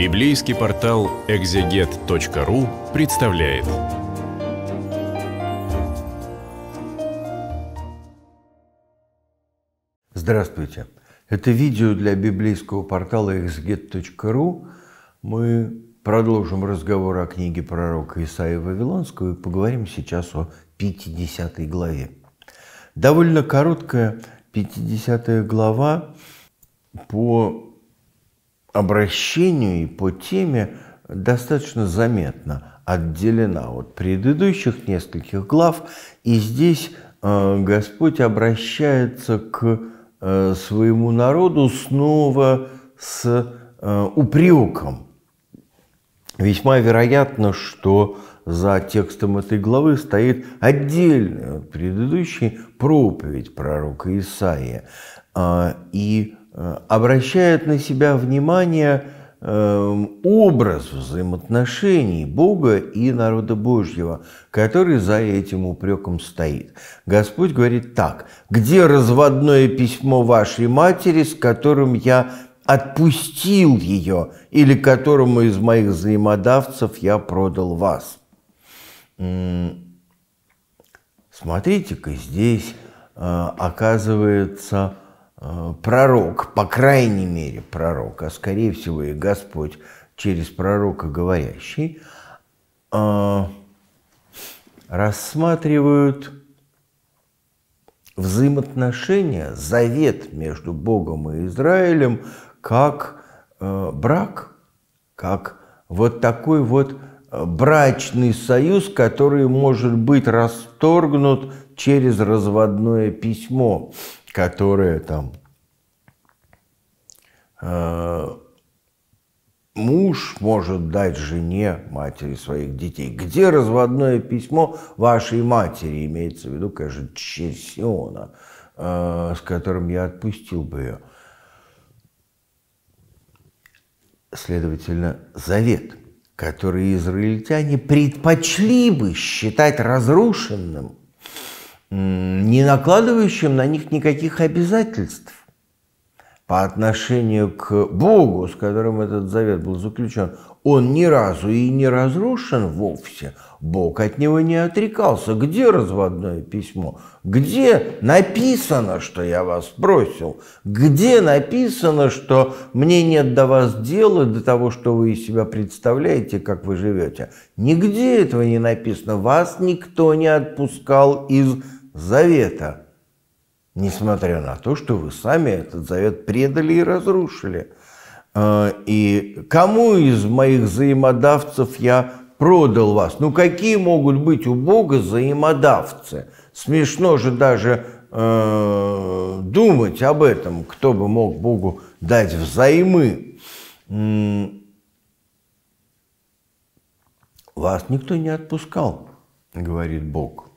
Библейский портал экзегет.ру представляет. Здравствуйте. Это видео для библейского портала exget.ru. Мы продолжим разговор о книге пророка Исаия Вавилонского и поговорим сейчас о 50 главе. Довольно короткая 50 глава по обращению и по теме достаточно заметно отделена от предыдущих нескольких глав, и здесь э, Господь обращается к э, своему народу снова с э, упреком. Весьма вероятно, что за текстом этой главы стоит отдельная предыдущая проповедь пророка Исаия. И Э, обращают на себя внимание э, образ взаимоотношений Бога и народа Божьего, который за этим упреком стоит. Господь говорит так, «Где разводное письмо вашей матери, с которым я отпустил ее, или которому из моих взаимодавцев я продал вас?» Смотрите-ка, здесь э, оказывается Э, пророк, по крайней мере пророк, а скорее всего и Господь через пророка говорящий, э, рассматривают взаимоотношения, завет между Богом и Израилем как э, брак, как вот такой вот брачный союз, который может быть расторгнут через разводное письмо которые там э, муж может дать жене, матери своих детей. Где разводное письмо вашей матери, имеется в виду, конечно, Чесиона, э, с которым я отпустил бы ее. Следовательно, завет, который израильтяне предпочли бы считать разрушенным – не накладывающим на них никаких обязательств по отношению к Богу, с которым этот завет был заключен, он ни разу и не разрушен вовсе. Бог от него не отрекался. Где разводное письмо? Где написано, что я вас бросил? Где написано, что мне нет до вас дела, до того, что вы из себя представляете, как вы живете? Нигде этого не написано. Вас никто не отпускал из завета, несмотря на то, что вы сами этот завет предали и разрушили. Э, и кому из моих взаимодавцев я продал вас? Ну какие могут быть у Бога взаимодавцы? Смешно же даже э, думать об этом, кто бы мог Богу дать взаймы. Вас никто не отпускал, говорит Бог.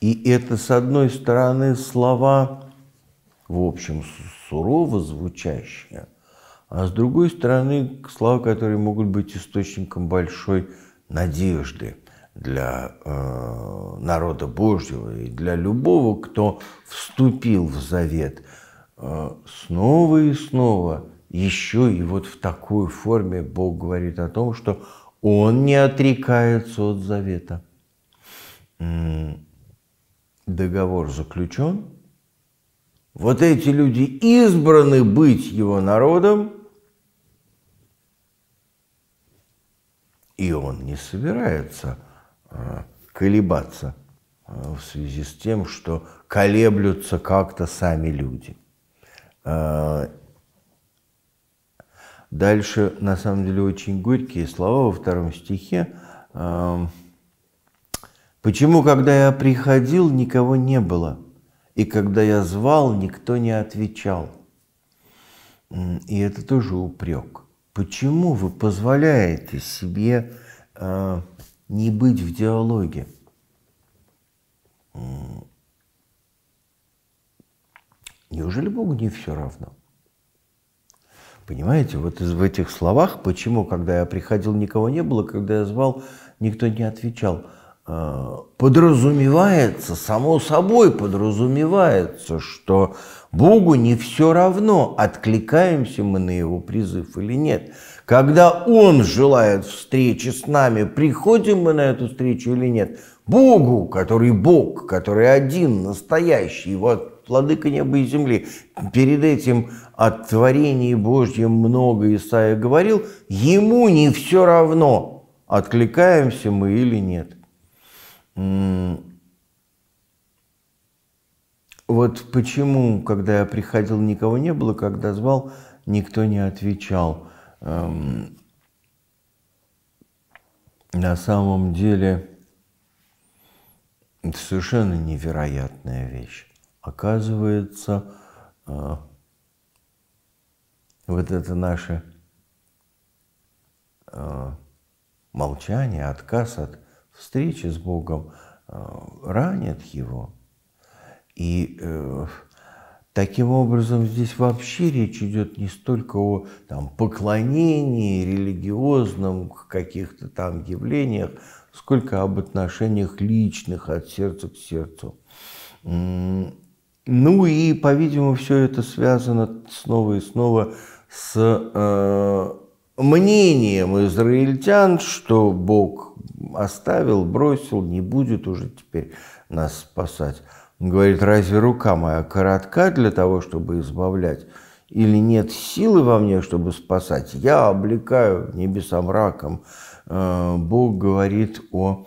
И это, с одной стороны, слова, в общем, сурово звучащие, а с другой стороны, слова, которые могут быть источником большой надежды для э, народа Божьего и для любого, кто вступил в завет, э, снова и снова, еще и вот в такой форме Бог говорит о том, что Он не отрекается от завета договор заключен, вот эти люди избраны быть его народом, и он не собирается а, колебаться а, в связи с тем, что колеблются как-то сами люди. А, дальше, на самом деле, очень горькие слова во втором стихе. Почему, когда я приходил, никого не было? И когда я звал, никто не отвечал? И это тоже упрек. Почему вы позволяете себе э, не быть в диалоге? Неужели Богу не все равно? Понимаете, вот из, в этих словах, почему, когда я приходил, никого не было, когда я звал, никто не отвечал – Э, подразумевается, само собой подразумевается, что Богу не все равно, откликаемся мы на Его призыв или нет. Когда Он желает встречи с нами, приходим мы на эту встречу или нет, Богу, который Бог, который один, настоящий, Его от владыка неба и земли, перед этим о творении Божьем много Исаия говорил, Ему не все равно, откликаемся мы или нет. Вот почему, когда я приходил, никого не было, когда звал, никто не отвечал. Эм. На самом деле, это совершенно невероятная вещь. Оказывается, э, вот это наше э, молчание, отказ от встречи с Богом э, ранят его. И э, таким образом здесь вообще речь идет не столько о там, поклонении религиозном каких-то там явлениях, сколько об отношениях личных от сердца к сердцу. Ну и, по-видимому, все это связано снова и снова с э, мнением израильтян, что Бог оставил, бросил, не будет уже теперь нас спасать. Он говорит, разве рука моя коротка для того, чтобы избавлять? Или нет силы во мне, чтобы спасать? Я облекаю небесам раком. Э, Бог говорит о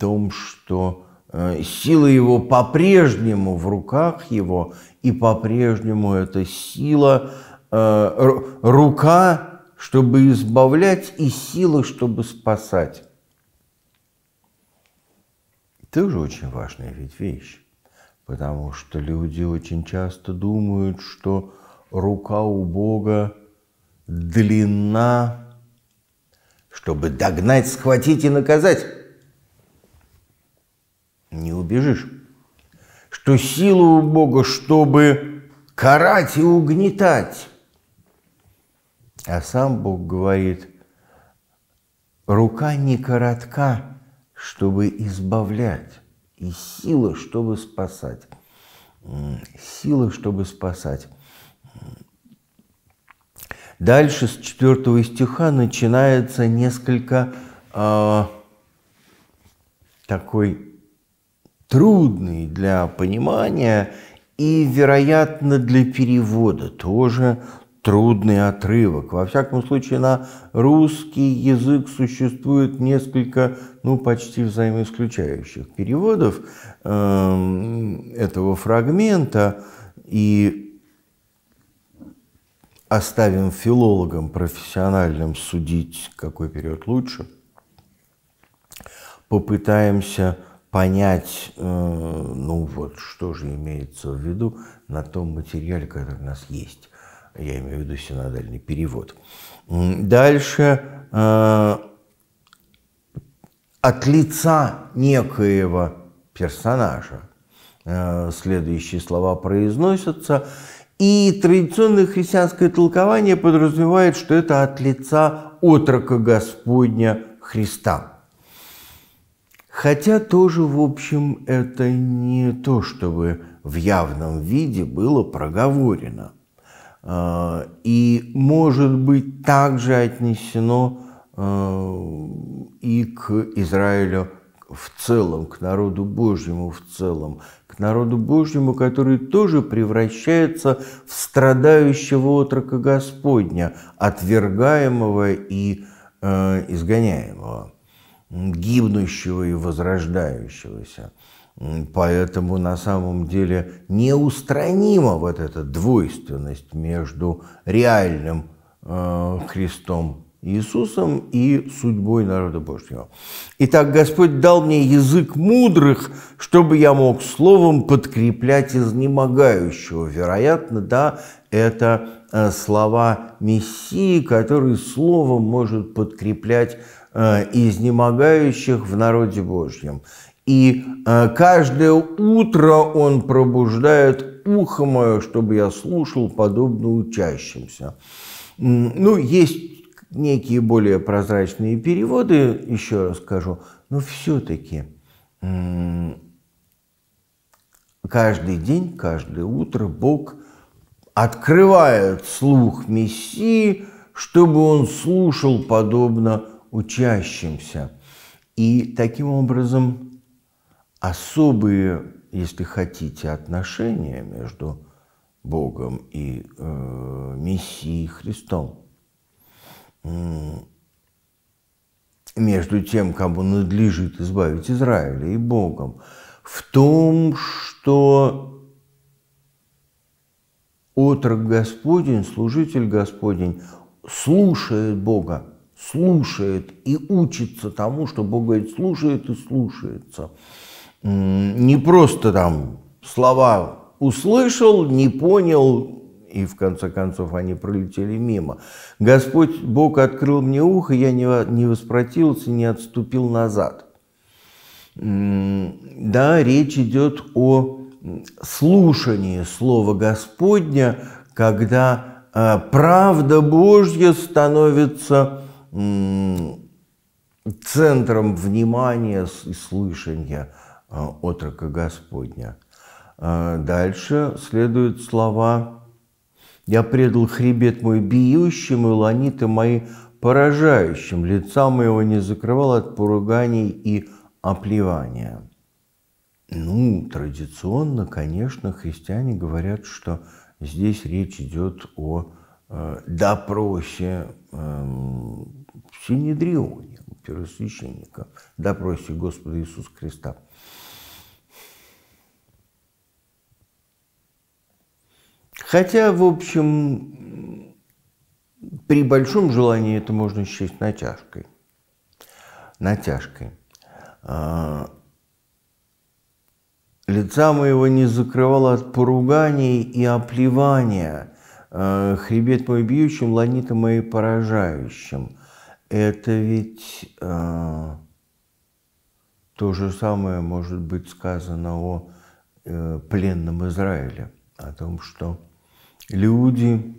том, что э, сила его по-прежнему в руках его, и по-прежнему эта сила, э, рука, чтобы избавлять, и сила, чтобы спасать тоже очень важная ведь вещь, потому что люди очень часто думают, что рука у Бога длинна, чтобы догнать, схватить и наказать. Не убежишь. Что сила у Бога, чтобы карать и угнетать. А сам Бог говорит, рука не коротка, чтобы избавлять, и сила, чтобы спасать. Сила, чтобы спасать. Дальше с 4 стиха начинается несколько э, такой трудный для понимания и, вероятно, для перевода тоже трудный отрывок. Во всяком случае, на русский язык существует несколько, ну, почти взаимоисключающих переводов э, этого фрагмента, и оставим филологам профессиональным судить, какой период лучше. Попытаемся понять, э, ну вот, что же имеется в виду на том материале, который у нас есть я имею в виду синодальный перевод. Дальше э, от лица некоего персонажа э, следующие слова произносятся, и традиционное христианское толкование подразумевает, что это от лица отрока Господня Христа. Хотя тоже, в общем, это не то, чтобы в явном виде было проговорено – Э, и может быть также отнесено э, и к Израилю в целом, к народу Божьему в целом, к народу Божьему, который тоже превращается в страдающего отрока Господня, отвергаемого и э, изгоняемого гибнущего и возрождающегося. Поэтому на самом деле неустранима вот эта двойственность между реальным э, Христом Иисусом и судьбой народа Божьего. Итак, Господь дал мне язык мудрых, чтобы я мог словом подкреплять изнемогающего. Вероятно, да, это э, слова Мессии, который словом может подкреплять Э, изнемогающих в народе Божьем. И э, каждое утро он пробуждает ухо мое, чтобы я слушал подобно учащимся. Ну, есть некие более прозрачные переводы, еще раз скажу, но все-таки каждый день, каждое утро Бог открывает слух Мессии, чтобы он слушал подобно учащимся. И таким образом особые, если хотите, отношения между Богом и э, Мессией Христом. Между тем, кому надлежит избавить Израиля и Богом, в том, что отрок Господень, служитель Господень, слушает Бога слушает и учится тому, что Бог говорит, слушает и слушается. Не просто там слова услышал, не понял, и в конце концов они пролетели мимо. Господь Бог открыл мне ухо, я не, не воспротивился, не отступил назад. Да, речь идет о слушании Слова Господня, когда а, правда Божья становится центром внимания и слышания а, отрока Господня. А, дальше следуют слова «Я предал хребет мой бьющим и ланиты мои поражающим, лица моего не закрывал от поруганий и оплевания». Ну, традиционно, конечно, христиане говорят, что здесь речь идет о э, допросе эм, Синедрионе у первосвященника, допросе Господа Иисуса Христа. Хотя, в общем, при большом желании это можно счесть натяжкой. Натяжкой. А, лица моего не закрывало от поруганий и оплевания, а, хребет мой бьющим, ланита мои поражающим – это ведь э, то же самое может быть сказано о э, пленном Израиле, о том, что люди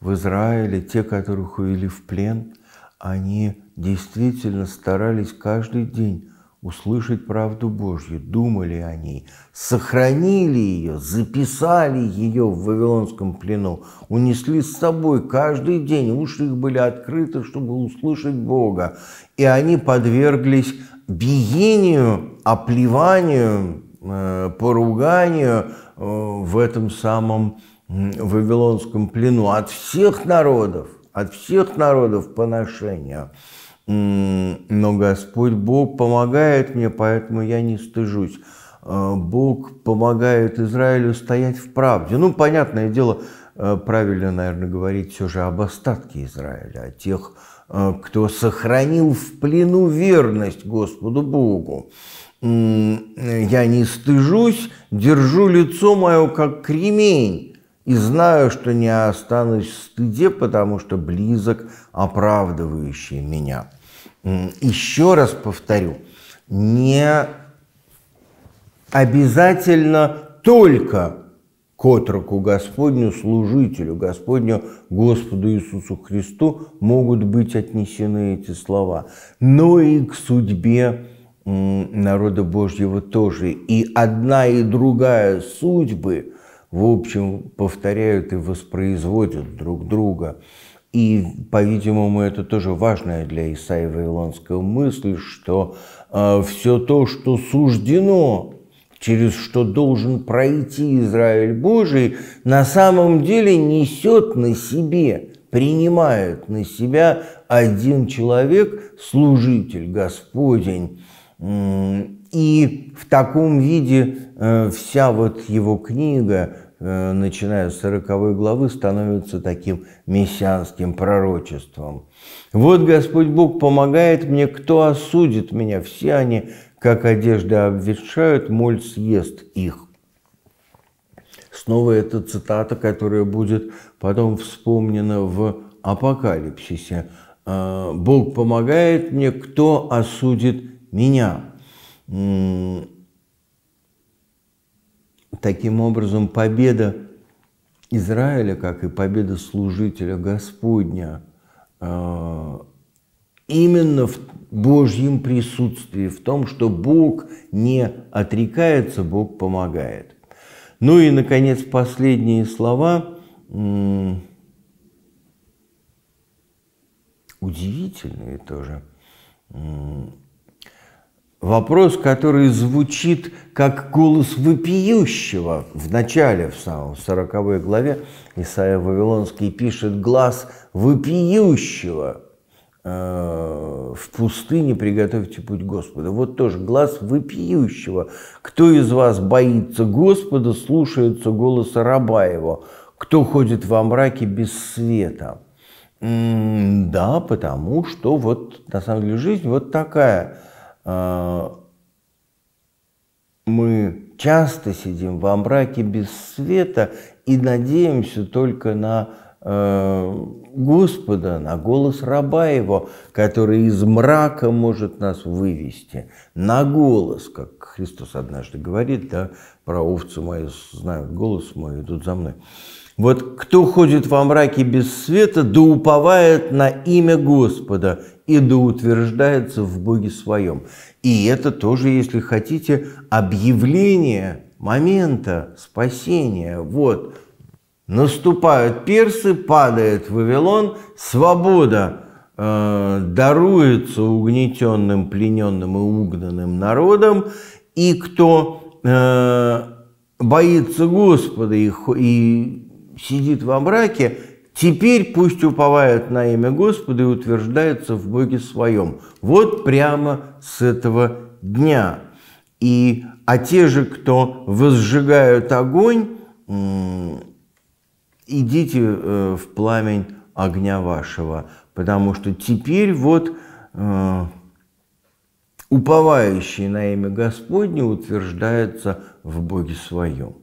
в Израиле, те, которых увели в плен, они действительно старались каждый день услышать правду Божью, думали о ней, сохранили ее, записали ее в Вавилонском плену, унесли с собой каждый день, уши их были открыты, чтобы услышать Бога, и они подверглись биению, оплеванию, э, поруганию э, в этом самом Вавилонском плену от всех народов, от всех народов поношения – но Господь Бог помогает мне, поэтому я не стыжусь. А, Бог помогает Израилю стоять в правде. Ну, понятное дело, э, правильно, наверное, говорить все же об остатке Израиля, о тех, э, кто сохранил в плену верность Господу Богу. Я не стыжусь, держу лицо мое как кремень, и знаю, что не останусь в стыде, потому что близок оправдывающий меня. Еще раз повторю, не обязательно только к отроку Господню, служителю Господню, Господу Иисусу Христу могут быть отнесены эти слова, но и к судьбе народа Божьего тоже. И одна и другая судьбы в общем, повторяют и воспроизводят друг друга. И, по-видимому, это тоже важное для Исаева Илонского мысль, что э, все то, что суждено, через что должен пройти Израиль Божий, на самом деле несет на себе, принимает на себя один человек, служитель Господень. И в таком виде Э, вся вот его книга, э, начиная с 40 главы, становится таким мессианским пророчеством. «Вот Господь Бог помогает мне, кто осудит меня? Все они, как одежда, обветшают, моль съест их». Снова эта цитата, которая будет потом вспомнена в апокалипсисе. «Э, «Бог помогает мне, кто осудит меня?» Таким образом, победа Израиля, как и победа служителя Господня, а, именно в Божьем присутствии, в том, что Бог не отрекается, Бог помогает. Ну и, наконец, последние слова. Удивительные тоже. Вопрос, который звучит как голос выпиющего в начале, в самом 40 главе, Исаия Вавилонский пишет «глаз выпиющего э, в пустыне приготовьте путь Господа. Вот тоже глаз выпиющего. Кто из вас боится Господа, слушается голоса раба его? Кто ходит во мраке без света? М -м да, потому что вот на самом деле жизнь вот такая – а, мы часто сидим во мраке без света и надеемся только на э, Господа, на голос раба его, который из мрака может нас вывести, на голос, как Христос однажды говорит, да, про овцу мою знают голос мой, идут за мной. Вот кто ходит во мраке без света, да уповает на имя Господа и да утверждается в Боге своем. И это тоже, если хотите, объявление момента спасения. Вот, наступают персы, падает Вавилон, свобода э, даруется угнетенным, плененным и угнанным народам, и кто э, боится Господа и, и сидит во мраке, теперь пусть уповает на имя Господа и утверждается в Боге своем. Вот прямо с этого дня. И, а те же, кто возжигают огонь, идите э, в пламень огня вашего, потому что теперь вот э, уповающий на имя Господне утверждается в Боге своем.